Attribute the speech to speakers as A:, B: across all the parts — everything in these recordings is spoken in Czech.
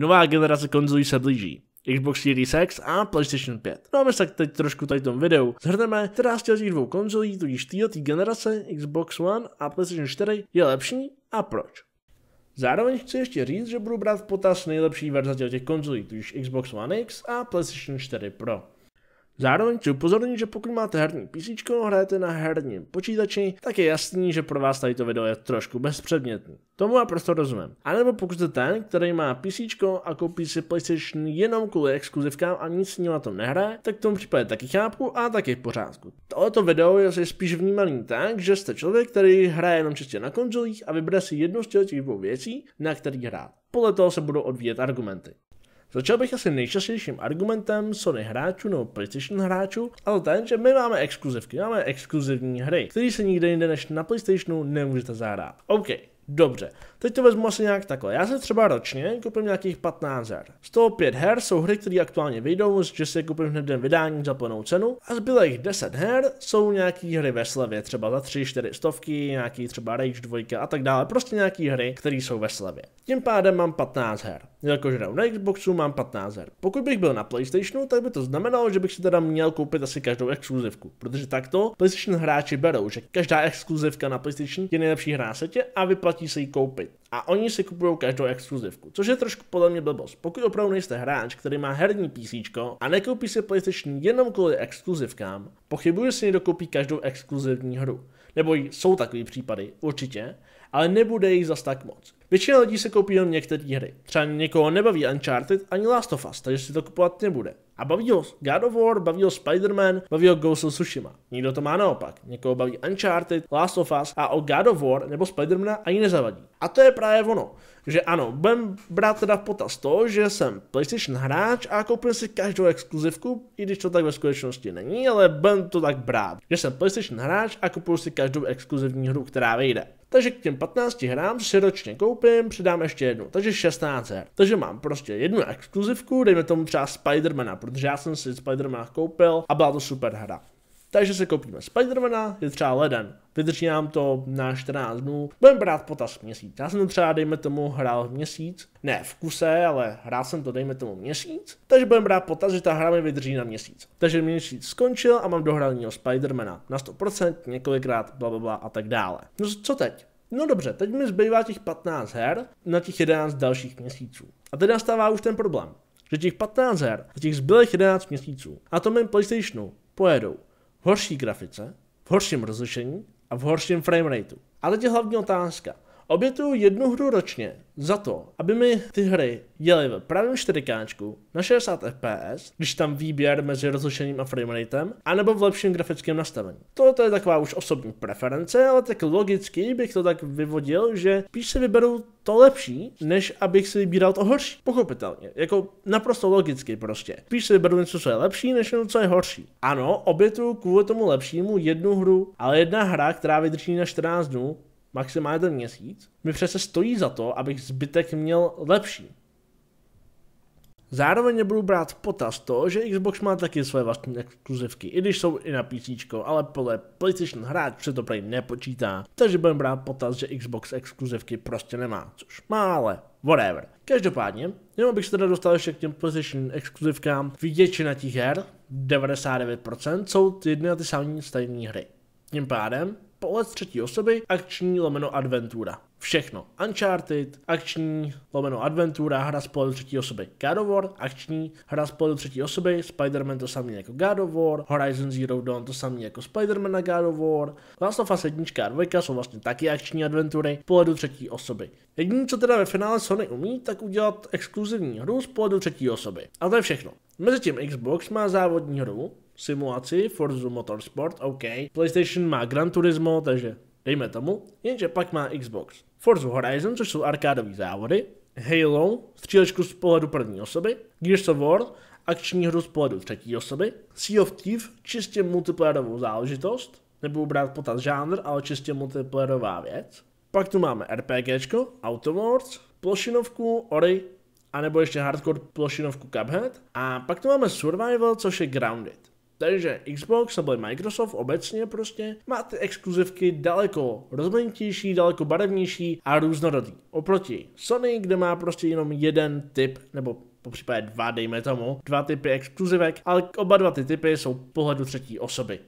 A: Nová generace konzolí se blíží. Xbox Series X a PlayStation 5. No a my se teď trošku tady tom videu zhrneme, která z těch dvou konzolí, tudíž této generace Xbox One a PlayStation 4 je lepší a proč. Zároveň chci ještě říct, že budu brát v potaz nejlepší verze těch konzolí, tudíž Xbox One X a PlayStation 4 Pro. Zároveň chci upozornit, že pokud máte herní PC a hrajete na herním počítači, tak je jasný, že pro vás tady to video je trošku bezpředmětný. Tomu já prostě rozumím. A nebo pokud jste ten, který má PC a koupí si PlayStation jenom kvůli exkluzivkám a nic s ním na tom nehraje, tak v tom případě taky chápu a taky v pořádku. Tohleto video je spíš vnímaný tak, že jste člověk, který hraje jenom čistě na konzolích a vybere si jednu z těch dvou věcí, na který hrát. Podle toho se budou odvíjet argumenty. Začal bych asi nejčastějším argumentem Sony hráčů nebo PlayStation hráčů, a to ten, že my máme exkluzivky, máme exkluzivní hry, které se nikde jinde než na PlayStationu nemůžete zahrát. OK, dobře. Teď to vezmu asi nějak takhle. Já se třeba ročně koupím nějakých 15 her. Z toho 5 her jsou hry, které aktuálně vyjdou, že si je koupím hned den vydání za plnou cenu. A zbylých 10 her jsou nějaký hry ve slevě, třeba za 3, 4 stovky, nějaký třeba Rage 2 a tak dále. Prostě nějaký hry, které jsou ve slevě. Tím pádem mám 15 her. Jakože hraju na Xboxu, mám 15 her. Pokud bych byl na PlayStationu, tak by to znamenalo, že bych si teda měl koupit asi každou exkluzivku, protože takto PlayStation hráči berou, že každá exkluzivka na PlayStation je nejlepší hra na světě a vyplatí se ji koupit a oni si kupují každou exkluzivku, což je trošku podle mě blbost. Pokud opravdu nejste hráč, který má herní PC a nekoupí si PlayStation jenom kvůli exkluzivkám, pochybuji, že si někdo koupí každou exkluzivní hru. Nebo jsou takový případy, určitě, ale nebude jich zas tak moc. Většina lidí se koupí jenom některé hry. Třeba někoho nebaví Uncharted ani Last of Us, takže si to kupovat nebude. A baví ho God of War, baví ho Spider-Man, baví ho Ghost of Tsushima. Nikdo to má naopak. Někoho baví Uncharted, Last of Us a o God of War nebo Spider-Mana ani nezavadí. A to je právě ono. Že ano, budem brát teda v potaz to, že jsem PlayStation hráč a koupím si každou exkluzivku, i když to tak ve skutečnosti není, ale budem to tak brát. Že jsem PlayStation hráč a kupuju si každou exkluzivní hru, která vyjde. Takže k těm 15 hrám si ročně koupím, přidám ještě jednu, takže 16 her. Takže mám prostě jednu exkluzivku, dejme tomu třeba Spidermana, protože já jsem si Spidermana koupil a byla to super hra. Takže se koupíme Spidermana, je třeba leden. Vydrží nám to na 14 dnů. Budeme brát potaz měsíc. Já jsem to třeba, dejme tomu, hrál měsíc. Ne v kuse, ale hrál jsem to, dejme tomu, měsíc. Takže budeme brát potaz, že ta hra mi vydrží na měsíc. Takže měsíc skončil a mám dohraného Spidermana. Na 100%, několikrát, bla, bla, bla a tak dále. No co teď? No dobře, teď mi zbývá těch 15 her na těch 11 dalších měsíců. A teď nastává už ten problém, že těch 15 her, těch zbylých 11 měsíců, a to mém PlayStationu pojedou horší grafice, v horším rozlišení a v horším framerateu. Ale je hlavní otázka – obětuju jednu hru ročně za to, aby mi ty hry jeli v pravém 4K na 60 fps, když tam výběr mezi rozlišením a frameratem, anebo v lepším grafickém nastavení. To je taková už osobní preference, ale tak logicky bych to tak vyvodil, že spíš si vyberu to lepší, než abych si vybíral to horší. Pochopitelně, jako naprosto logicky prostě. Spíš si vyberu něco, co je lepší, než něco, co je horší. Ano, obětuju kvůli tomu lepšímu jednu hru, ale jedna hra, která vydrží na 14 dnů, maximálně ten měsíc, mi přece stojí za to, abych zbytek měl lepší. Zároveň nebudu brát v potaz to, že Xbox má taky své vlastní exkluzivky, i když jsou i na PC, ale podle PlayStation hráč se to prej nepočítá, takže budeme brát potaz, že Xbox exkluzivky prostě nemá, což má, ale whatever. Každopádně, jenom abych se teda dostal ještě k těm PlayStation exkluzivkám, většina těch her, 99%, jsou ty jedny a ty samé stejné hry. Tím pádem, pole třetí osoby, akční lomeno adventura. Všechno. Uncharted, akční lomeno adventura, hra z pohledu třetí osoby. God of War, akční hra z pohledu třetí osoby, Spider-Man to samý jako God of War, Horizon Zero Dawn to samý jako Spider-Man a God of War, Last of Us 1 a 2 jsou vlastně taky akční adventury z pohledu třetí osoby. Jediné, co teda ve finále Sony umí, tak udělat exkluzivní hru z pohledu třetí osoby. A to je všechno. Mezitím Xbox má závodní hru, simulaci Forza Motorsport, OK. PlayStation má Gran Turismo, takže dejme tomu, jenže pak má Xbox. Forza Horizon, což jsou arkádové závody, Halo, střílečku z pohledu první osoby, Gears of War, akční hru z pohledu třetí osoby, Sea of Thieves, čistě multiplayerovou záležitost, nebudu brát potaz žánr, ale čistě multiplayerová věc. Pak tu máme RPGčko, Auto Wars, plošinovku, Ori, anebo ještě hardcore plošinovku Cuphead. A pak tu máme Survival, což je Grounded. Takže Xbox nebo Microsoft obecně prostě má ty exkluzivky daleko rozmanitější, daleko barevnější a různorodý. Oproti Sony, kde má prostě jenom jeden typ nebo po případě dva, dejme tomu, dva typy exkluzivek, ale oba dva ty typy jsou pohledu třetí osoby.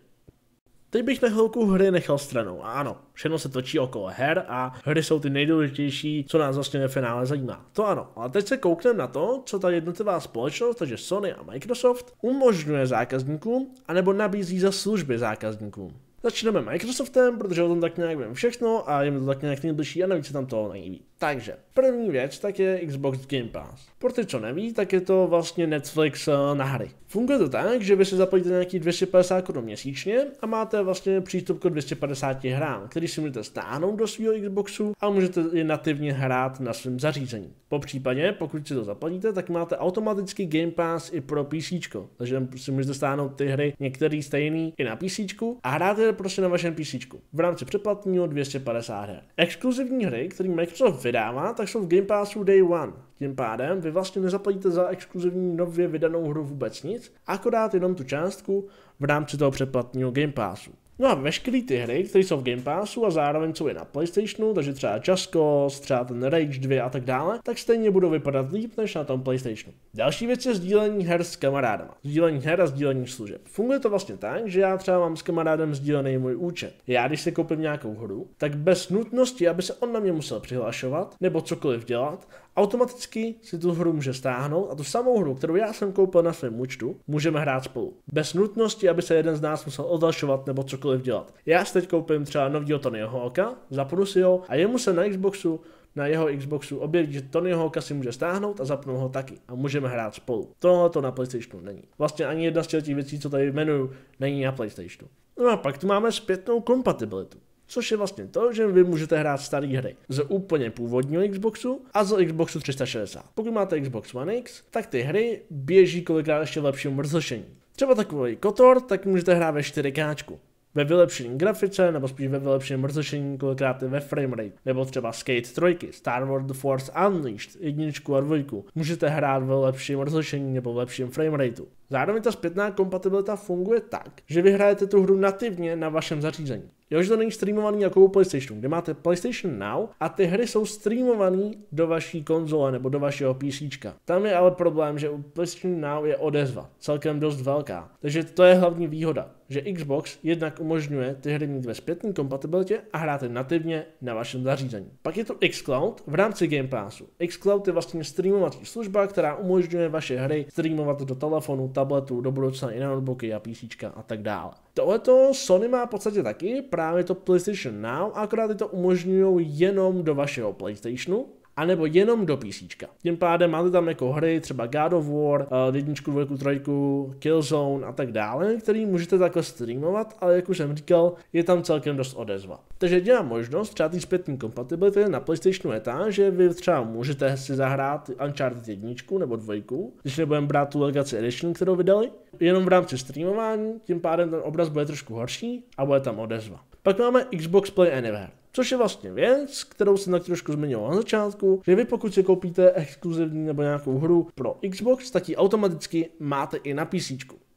A: Teď bych na chvilku hry nechal stranou. A ano, všechno se točí okolo her a hry jsou ty nejdůležitější, co nás vlastně ve finále zajímá. To ano, ale teď se koukneme na to, co ta jednotlivá společnost, takže Sony a Microsoft, umožňuje zákazníkům, anebo nabízí za služby zákazníkům. Začneme Microsoftem, protože o tom tak nějak vím všechno a jim to tak nějak nejbližší a navíc se tam toho nejví. Takže první věc tak je Xbox Game Pass. Pro ty, co neví, tak je to vlastně Netflix eh, na hry. Funguje to tak, že vy si zaplatíte nějaký 250 korun měsíčně a máte vlastně přístup k 250 hrám, který si můžete stáhnout do svého Xboxu a můžete je nativně hrát na svém zařízení. Po případě, pokud si to zaplatíte, tak máte automaticky Game Pass i pro PC, takže si můžete stáhnout ty hry některý stejný i na PC a hrát her prostě na vašem PC. V rámci přeplatního 250 her. Exkluzivní hry, které Microsoft vydává, tak jsou v Game Passu Day One. Tím pádem vy vlastně nezaplatíte za exkluzivní nově vydanou hru vůbec nic, akorát jenom tu částku v rámci toho přeplatního Game Passu. No a veškeré ty hry, které jsou v Game Passu a zároveň jsou i na PlayStationu, takže třeba časko, třeba ten Rage 2 a tak dále, tak stejně budou vypadat líp než na tom PlayStationu. Další věc je sdílení her s kamarádama. Sdílení her a sdílení služeb. Funguje to vlastně tak, že já třeba mám s kamarádem sdílený můj účet. Já když si koupím nějakou hru, tak bez nutnosti, aby se on na mě musel přihlašovat nebo cokoliv dělat, automaticky si tu hru může stáhnout a tu samou hru, kterou já jsem koupil na svém účtu, můžeme hrát spolu. Bez nutnosti, aby se jeden z nás musel odlašovat nebo cokoliv dělat. Já si teď koupím třeba novýho Tonyho Hawka, zapnu si ho a jemu se na Xboxu na jeho Xboxu objeví, že Tonyho Hawka si může stáhnout a zapnout ho taky a můžeme hrát spolu. Tohle to na PlayStationu není. Vlastně ani jedna z těch věcí, co tady jmenuju, není na PlayStationu. No a pak tu máme zpětnou kompatibilitu což je vlastně to, že vy můžete hrát staré hry z úplně původního Xboxu a z Xboxu 360. Pokud máte Xbox One X, tak ty hry běží kolikrát ještě v lepším rozlišení. Třeba takový Kotor, tak můžete hrát ve 4K ve vylepšení grafice, nebo spíš ve vylepšení rozlišení, kolikrát i ve framerate, nebo třeba Skate 3, Star Wars The Force Unleashed, jedničku a dvojku. Můžete hrát ve lepším rozlišení nebo v lepším framerateu. Zároveň ta zpětná kompatibilita funguje tak, že vyhrajete tu hru nativně na vašem zařízení. Jo, že to není streamovaný jako u PlayStationu, kde máte PlayStation Now a ty hry jsou streamované do vaší konzole nebo do vašeho PC. Tam je ale problém, že u PlayStation Now je odezva celkem dost velká. Takže to je hlavní výhoda že Xbox jednak umožňuje ty hry mít ve zpětné kompatibilitě a hrát je nativně na vašem zařízení. Pak je to xCloud v rámci Game Passu. xCloud je vlastně streamovací služba, která umožňuje vaše hry streamovat do telefonu, tabletu, do budoucna i na notebooky a PC a tak dále. to Sony má v podstatě taky, právě to PlayStation Now, akorát to umožňují jenom do vašeho PlayStationu, anebo jenom do PC. Tím pádem máte tam jako hry, třeba God of War, eh, jedničku, dvojku, trojku, Killzone a tak dále, který můžete takhle streamovat, ale jak už jsem říkal, je tam celkem dost odezva. Takže jediná možnost třeba té zpětní kompatibility na PlayStationu je ta, že vy třeba můžete si zahrát Uncharted jedničku nebo dvojku, když nebudeme brát tu Legacy Edition, kterou vydali, jenom v rámci streamování, tím pádem ten obraz bude trošku horší a bude tam odezva. Pak máme Xbox Play Anywhere. Což je vlastně věc, kterou jsem tak trošku zmiňoval na začátku, že vy pokud si koupíte exkluzivní nebo nějakou hru pro Xbox, tak ji automaticky máte i na PC.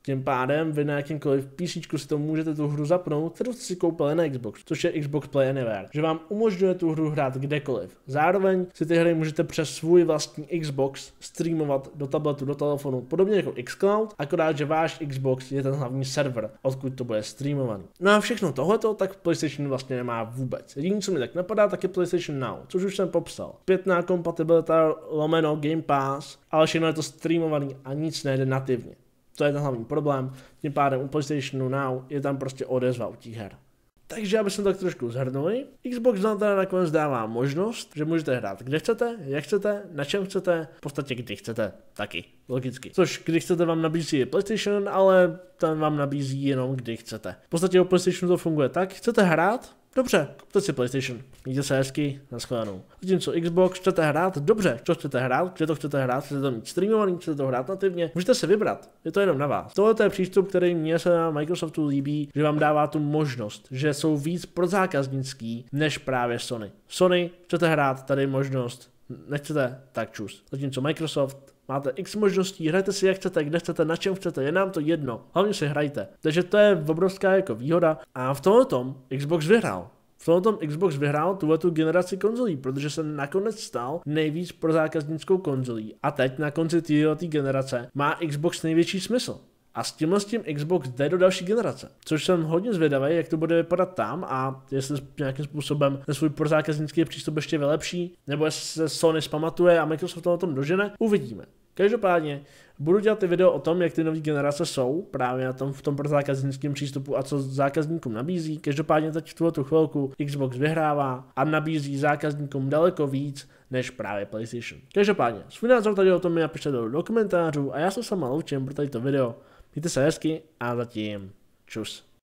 A: Tím pádem vy na jakýmkoliv písničku si to můžete tu hru zapnout, kterou jste si koupili na Xbox, což je Xbox Play Anywhere, že vám umožňuje tu hru hrát kdekoliv. Zároveň si ty hry můžete přes svůj vlastní Xbox streamovat do tabletu, do telefonu, podobně jako Xcloud, akorát, že váš Xbox je ten hlavní server, odkud to bude streamovaný. No a všechno tohleto tak PlayStation vlastně nemá vůbec. Jediné, co mi tak napadá, tak je PlayStation Now, což už jsem popsal. Pětná kompatibilita lomeno Game Pass, ale všechno je to streamovaný a nic nejde nativně. To je ten hlavní problém. Tím pádem u PlayStation Now je tam prostě odezva u těch her. Takže aby jsme tak trošku zhrnuli, Xbox nám teda nakonec dává možnost, že můžete hrát kde chcete, jak chcete, na čem chcete, v podstatě kdy chcete, taky, logicky. Což když chcete vám nabízí PlayStation, ale ten vám nabízí jenom kdy chcete. V podstatě u PlayStationu to funguje tak, chcete hrát, Dobře, to si PlayStation, mějte se hezky, nashledanou. Zatímco Xbox chcete hrát, dobře, co chcete hrát, kde to chcete hrát, chcete to mít streamovaný, chcete to hrát nativně, můžete se vybrat, je to jenom na vás. Tohle je přístup, který mě se na Microsoftu líbí, že vám dává tu možnost, že jsou víc prozákaznický než právě Sony. Sony, chcete hrát, tady možnost, nechcete, tak čus. Zatímco Microsoft Máte x možností, hrajte si jak chcete, kde chcete, na čem chcete, je nám to jedno. Hlavně si hrajte. Takže to je obrovská jako výhoda. A v tomhle tom Xbox vyhrál. V tomhle tom Xbox vyhrál tuhle tu generaci konzolí, protože se nakonec stal nejvíc pro zákaznickou konzolí. A teď na konci této generace má Xbox největší smysl a s tímhle s tím Xbox jde do další generace, což jsem hodně zvědavý, jak to bude vypadat tam a jestli nějakým způsobem ten svůj prozákaznický přístup ještě vylepší, nebo jestli se Sony zpamatuje a Microsoft to na tom dožene, uvidíme. Každopádně budu dělat ty video o tom, jak ty nové generace jsou právě na tom, v tom prozákaznickém přístupu a co zákazníkům nabízí. Každopádně teď v tuto chvilku Xbox vyhrává a nabízí zákazníkům daleko víc než právě PlayStation. Každopádně svůj názor tady o tom mi napište do komentářů a já se sama loučím pro tady to video. Y te sabes que, a la GM. Tschüss.